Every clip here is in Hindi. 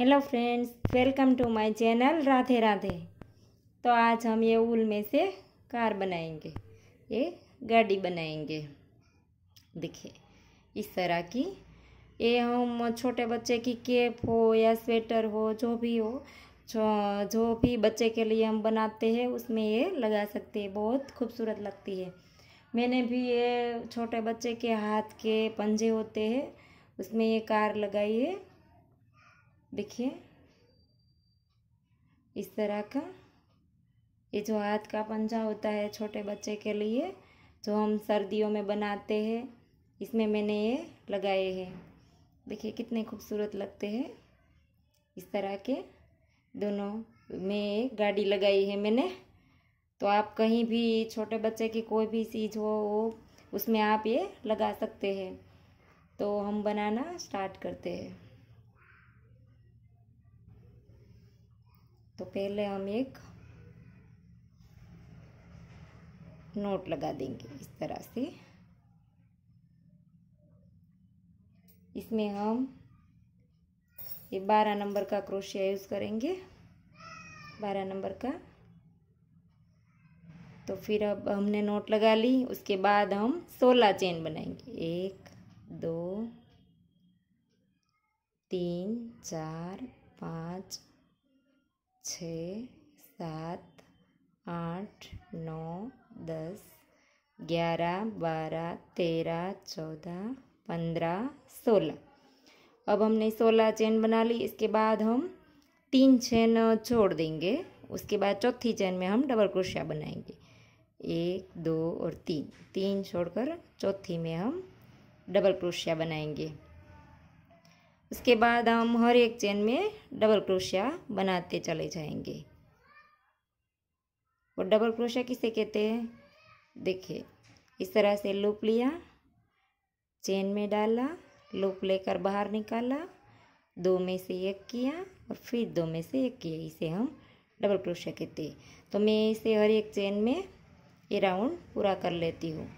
hello friends welcome to my channel Radhe Radhe तो आज हम ये ऊल में से कार बनाएंगे ये गाड़ी बनाएंगे देखिए इस तरह की ये हम छोटे बच्चे की केप हो या स्वेटर हो जो भी हो जो जो भी बच्चे के लिए हम बनाते हैं उसमें ये लगा सकते हैं बहुत खूबसूरत लगती है मैंने भी ये छोटे बच्चे के हाथ के पंजे होते हैं उसमें ये कार लगाई है देखिए इस तरह का ये जो हाथ का पंजा होता है छोटे बच्चे के लिए जो हम सर्दियों में बनाते हैं इसमें मैंने ये लगाए हैं देखिए कितने खूबसूरत लगते हैं इस तरह के दोनों में गाड़ी लगाई है मैंने तो आप कहीं भी छोटे बच्चे की कोई भी चीज़ हो वो उसमें आप ये लगा सकते हैं तो हम बनाना स्टार्ट करते हैं तो पहले हम एक नोट लगा देंगे इस तरह से इसमें हम ये बारह नंबर का क्रोशिया यूज़ करेंगे बारह नंबर का तो फिर अब हमने नोट लगा ली उसके बाद हम सोलह चेन बनाएंगे एक दो तीन चार पाँच छः सात आठ नौ दस ग्यारह बारह तेरह चौदह पंद्रह सोलह अब हमने सोलह चैन बना ली इसके बाद हम तीन चैन छोड़ देंगे उसके बाद चौथी चैन में हम डबल क्रोशिया बनाएंगे एक दो और तीन तीन छोड़कर चौथी में हम डबल क्रोशिया बनाएंगे उसके बाद हम हर एक चेन में डबल क्रोशिया बनाते चले जाएंगे और डबल क्रोशिया किसे कहते हैं देखिए इस तरह से लूप लिया चेन में डाला लूप लेकर बाहर निकाला दो में से एक किया और फिर दो में से एक किया इसे हम डबल क्रोशिया कहते हैं तो मैं इसे हर एक चेन में ये राउंड पूरा कर लेती हूँ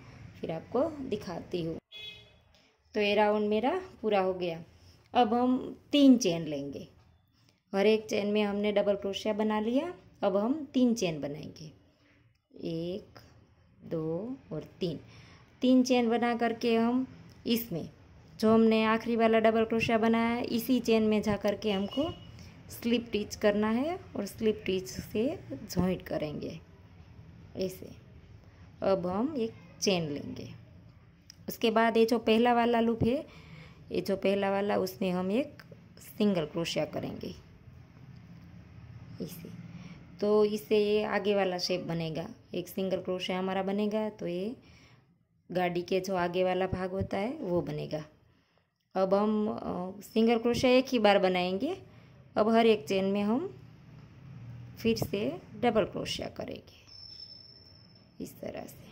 फिर आपको दिखाती हूँ तो ये राउंड मेरा पूरा हो गया अब हम तीन चेन लेंगे हर एक चेन में हमने डबल क्रोशिया बना लिया अब हम तीन चेन बनाएंगे एक दो और तीन तीन चेन बना करके हम इसमें जो हमने आखिरी वाला डबल क्रोशिया बनाया है इसी चेन में जा कर के हमको स्लिप टिच करना है और स्लिप टिच से जॉइंट करेंगे ऐसे अब हम एक चेन लेंगे उसके बाद ये जो पहला वाला लूप है ये जो पहला वाला उसमें हम एक सिंगल क्रोशिया करेंगे इसे तो इससे ये आगे वाला शेप बनेगा एक सिंगल क्रोशिया हमारा बनेगा तो ये गाड़ी के जो आगे वाला भाग होता है वो बनेगा अब हम सिंगल क्रोशिया एक ही बार बनाएंगे अब हर एक चेन में हम फिर से डबल क्रोशिया करेंगे इस तरह से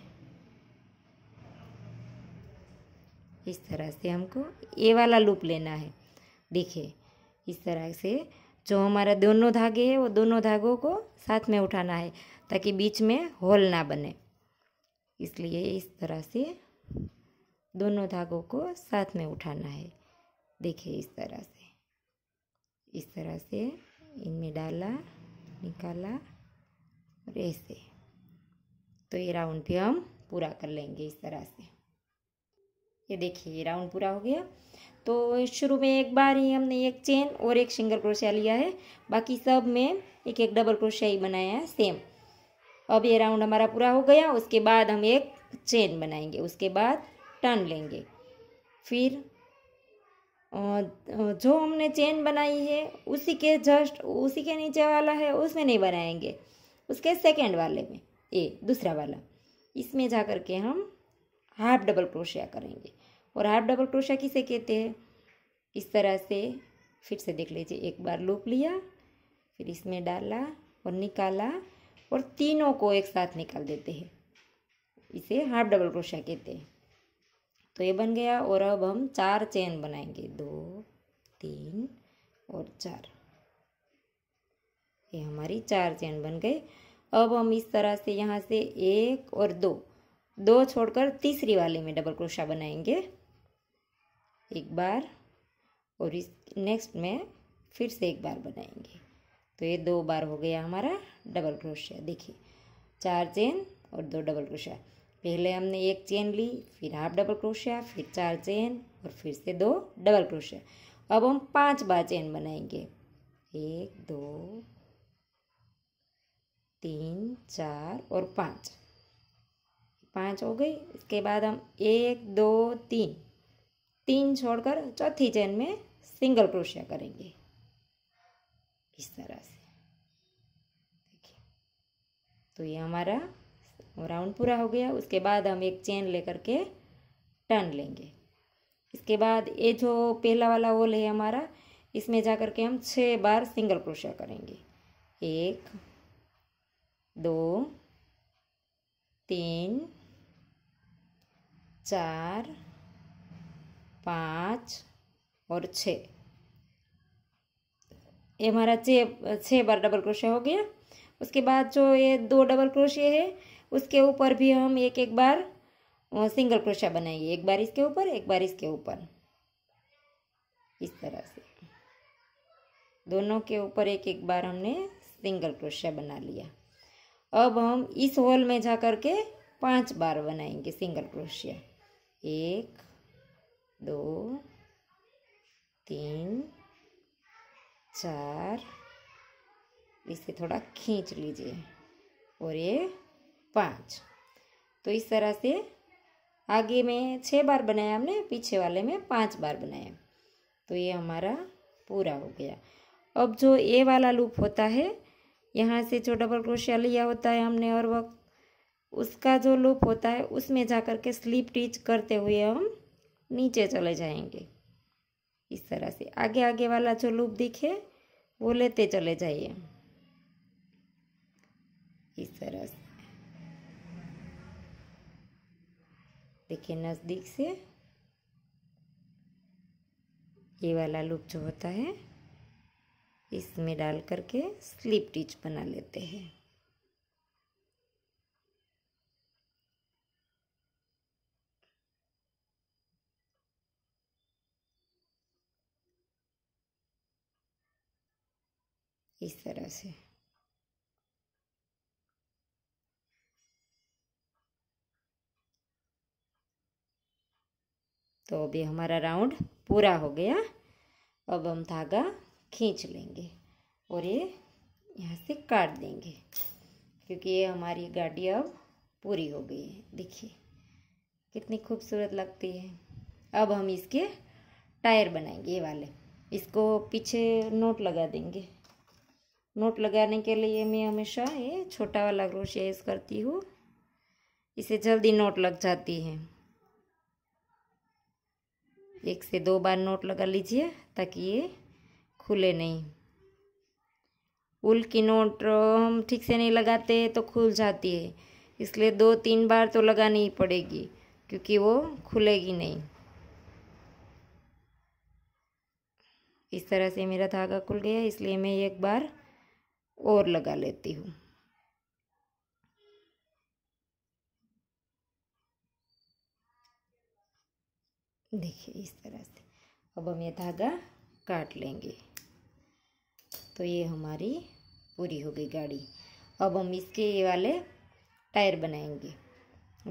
इस तरह से हमको ये वाला लूप लेना है देखिए इस तरह से जो हमारा दोनों धागे है वो दोनों धागों को साथ में उठाना है ताकि बीच में होल ना बने इसलिए इस तरह से दोनों धागों को साथ में उठाना है देखिए इस तरह से इस तरह से इनमें डाला निकाला और ऐसे तो ये राउंड भी हम पूरा कर लेंगे इस तरह से ये देखिए राउंड पूरा हो गया तो शुरू में एक बार ही हमने एक चेन और एक सिंगल क्रोशिया लिया है बाकी सब में एक एक डबल क्रोशिया ही बनाया है सेम अब ये राउंड हमारा पूरा हो गया उसके बाद हम एक चेन बनाएंगे उसके बाद टर्न लेंगे फिर जो हमने चेन बनाई है उसी के जस्ट उसी के नीचे वाला है उसमें नहीं बनाएंगे उसके सेकेंड वाले में ये दूसरा वाला इसमें जा करके हम हाफ डबल क्रोशिया करेंगे और हाफ डबल क्रोशा किसे कहते हैं इस तरह से फिर से देख लीजिए एक बार लूप लिया फिर इसमें डाला और निकाला और तीनों को एक साथ निकाल देते हैं इसे हाफ डबल क्रोशा कहते हैं तो ये बन गया और अब हम चार चेन बनाएंगे दो तीन और चार ये हमारी चार चेन बन गए अब हम इस तरह से यहाँ से एक और दो दो छोड़कर तीसरी वाले में डबल क्रोशा बनाएंगे एक बार और इस नेक्स्ट में फिर से एक बार बनाएंगे तो ये दो बार हो गया हमारा डबल क्रोशिया देखिए चार चेन और दो डबल क्रोशिया पहले हमने एक चेन ली फिर हाफ डबल क्रोशिया फिर चार चेन और फिर से दो डबल क्रोशिया अब हम पांच बार चेन बनाएंगे एक दो तीन चार और पाँच पाँच हो गई इसके बाद हम एक दो तीन तीन छोड़कर चौथी चैन में सिंगल क्रोशिया करेंगे इस तरह से देखिए तो ये हमारा राउंड पूरा हो गया उसके बाद हम एक चेन लेकर के टर्न लेंगे इसके बाद ये जो पहला वाला होल है हमारा इसमें जा करके के हम छः बार सिंगल क्रोशिया करेंगे एक दो तीन चार पाँच और छ ये हमारा छः छः बार डबल क्रोशिया हो गया उसके बाद जो ये दो डबल क्रोशिया है उसके ऊपर भी हम एक एक बार सिंगल क्रोशिया बनाएंगे एक बार इसके ऊपर एक बार इसके ऊपर इस तरह से दोनों के ऊपर एक एक बार हमने सिंगल क्रोशिया बना लिया अब हम इस होल में जा कर के पांच बार बनाएंगे सिंगल क्रोशिया एक दो तीन चार इसे थोड़ा खींच लीजिए और ये पाँच तो इस तरह से आगे में छः बार बनाया हमने पीछे वाले में पाँच बार बनाया तो ये हमारा पूरा हो गया अब जो ए वाला लूप होता है यहाँ से जो डबल क्रोशिया लिया होता है हमने और वक्त उसका जो लूप होता है उसमें जा कर के स्लिप टीच करते हुए हम नीचे चले जाएंगे इस तरह से आगे आगे वाला जो लूप दिखे वो लेते चले जाइए इस तरह से देखिए नज़दीक से ये वाला लूप जो होता है इसमें डाल करके स्लिप टिच बना लेते हैं इस तरह से तो अभी हमारा राउंड पूरा हो गया अब हम धागा खींच लेंगे और ये यहाँ से काट देंगे क्योंकि ये हमारी गाड़ी अब पूरी हो गई है देखिए कितनी खूबसूरत लगती है अब हम इसके टायर बनाएंगे ये वाले इसको पीछे नोट लगा देंगे नोट लगाने के लिए मैं हमेशा ये छोटा वाला क्रोशिया यूज़ करती हूँ इसे जल्दी नोट लग जाती है एक से दो बार नोट लगा लीजिए ताकि ये खुले नहीं उल की नोट हम ठीक से नहीं लगाते तो खुल जाती है इसलिए दो तीन बार तो लगानी ही पड़ेगी क्योंकि वो खुलेगी नहीं इस तरह से मेरा धागा खुल गया इसलिए मैं एक बार और लगा लेती हूँ देखिए इस तरह से अब हम ये धागा काट लेंगे तो ये हमारी पूरी हो गई गाड़ी अब हम इसके ये वाले टायर बनाएंगे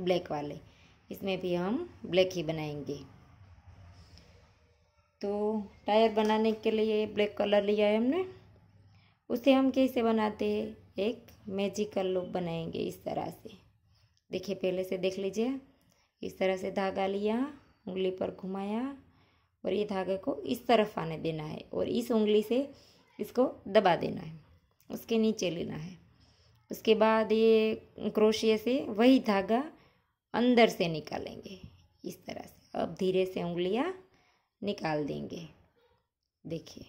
ब्लैक वाले इसमें भी हम ब्लैक ही बनाएंगे तो टायर बनाने के लिए ब्लैक कलर लिया है हमने उसे हम कैसे बनाते हैं एक मैजिकल लूप बनाएंगे इस तरह से देखिए पहले से देख लीजिए इस तरह से धागा लिया उंगली पर घुमाया और ये धागे को इस तरफ आने देना है और इस उंगली से इसको दबा देना है उसके नीचे लेना है उसके बाद ये क्रोशिए से वही धागा अंदर से निकालेंगे इस तरह से अब धीरे से उंगलियां निकाल देंगे देखिए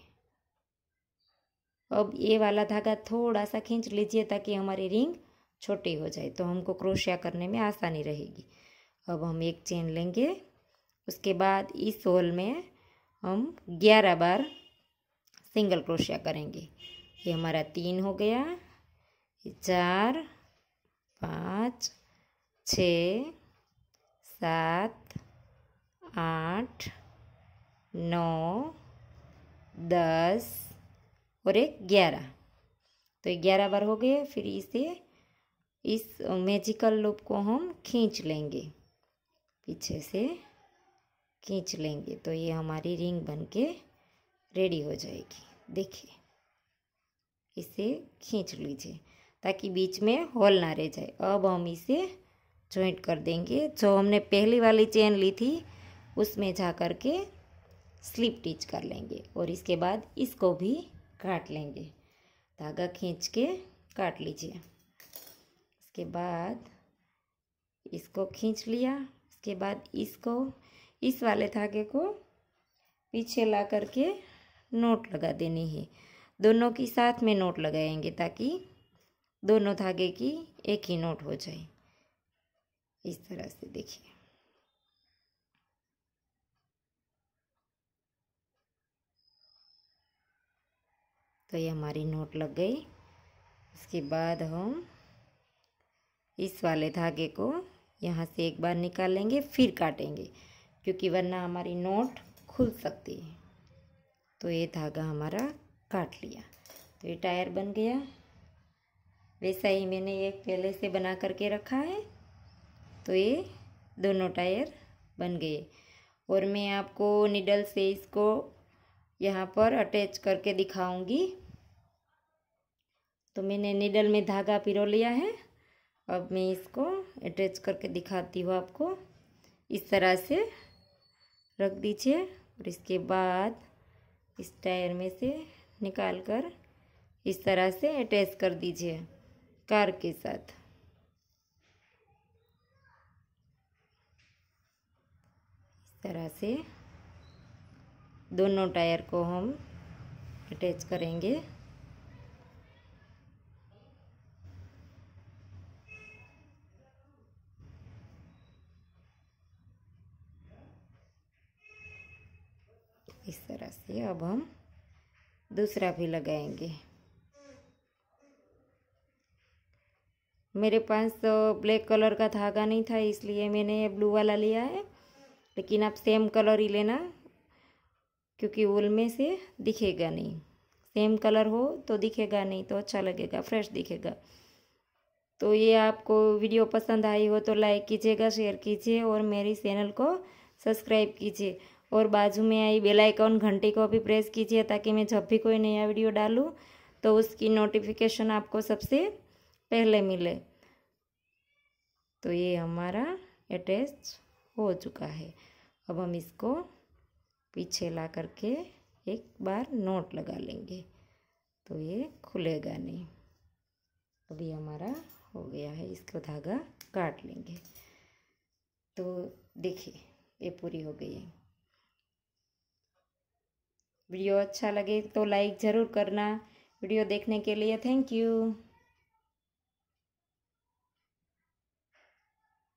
अब ये वाला धागा थोड़ा सा खींच लीजिए ताकि हमारी रिंग छोटी हो जाए तो हमको क्रोशिया करने में आसानी रहेगी अब हम एक चेन लेंगे उसके बाद इस होल में हम ग्यारह बार सिंगल क्रोशिया करेंगे ये हमारा तीन हो गया चार पाँच छ सात आठ नौ दस और एक ग्यारह तो ग्यारह बार हो गए फिर इसे इस मैजिकल लूप को हम खींच लेंगे पीछे से खींच लेंगे तो ये हमारी रिंग बन के रेडी हो जाएगी देखिए इसे खींच लीजिए ताकि बीच में होल ना रह जाए अब हम इसे जॉइंट कर देंगे जो हमने पहली वाली चेन ली थी उसमें जा कर के स्लिप टिच कर लेंगे और इसके बाद इसको भी काट लेंगे धागा खींच के काट लीजिए इसके बाद इसको खींच लिया उसके बाद इसको इस वाले धागे को पीछे ला करके नोट लगा देनी है दोनों की साथ में नोट लगाएंगे ताकि दोनों धागे की एक ही नोट हो जाए इस तरह से देखिए तो ये हमारी नोट लग गई उसके बाद हम इस वाले धागे को यहाँ से एक बार निकालेंगे फिर काटेंगे क्योंकि वरना हमारी नोट खुल सकती है तो ये धागा हमारा काट लिया तो ये टायर बन गया वैसा ही मैंने ये पहले से बना करके रखा है तो ये दोनों टायर बन गए और मैं आपको निडल से इसको यहाँ पर अटैच करके दिखाऊंगी तो मैंने निडल में धागा पिरो लिया है अब मैं इसको अटैच करके दिखाती हूँ आपको इस तरह से रख दीजिए और इसके बाद इस टायर में से निकाल कर इस तरह से अटैच कर दीजिए कार के साथ इस तरह से दोनों टायर को हम अटैच करेंगे तरह से अब हम दूसरा भी लगाएंगे मेरे पास तो ब्लैक कलर का धागा नहीं था इसलिए मैंने ये ब्लू वाला लिया है लेकिन आप सेम कलर ही लेना क्योंकि उल में से दिखेगा नहीं सेम कलर हो तो दिखेगा नहीं तो अच्छा लगेगा फ्रेश दिखेगा तो ये आपको वीडियो पसंद आई हो तो लाइक कीजिएगा शेयर कीजिए और मेरी चैनल को सब्सक्राइब कीजिए और बाजू में आई बेल आइकॉन घंटी को भी प्रेस कीजिए ताकि मैं जब भी कोई नया वीडियो डालूँ तो उसकी नोटिफिकेशन आपको सबसे पहले मिले तो ये हमारा अटैच हो चुका है अब हम इसको पीछे ला करके एक बार नोट लगा लेंगे तो ये खुलेगा नहीं अभी हमारा हो गया है इसको धागा काट लेंगे तो देखिए ये पूरी हो गई है वीडियो अच्छा लगे तो लाइक ज़रूर करना वीडियो देखने के लिए थैंक यू